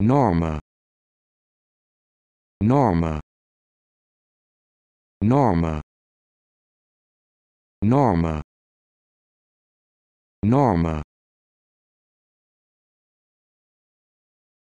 Norma Norma Norma Norma Norma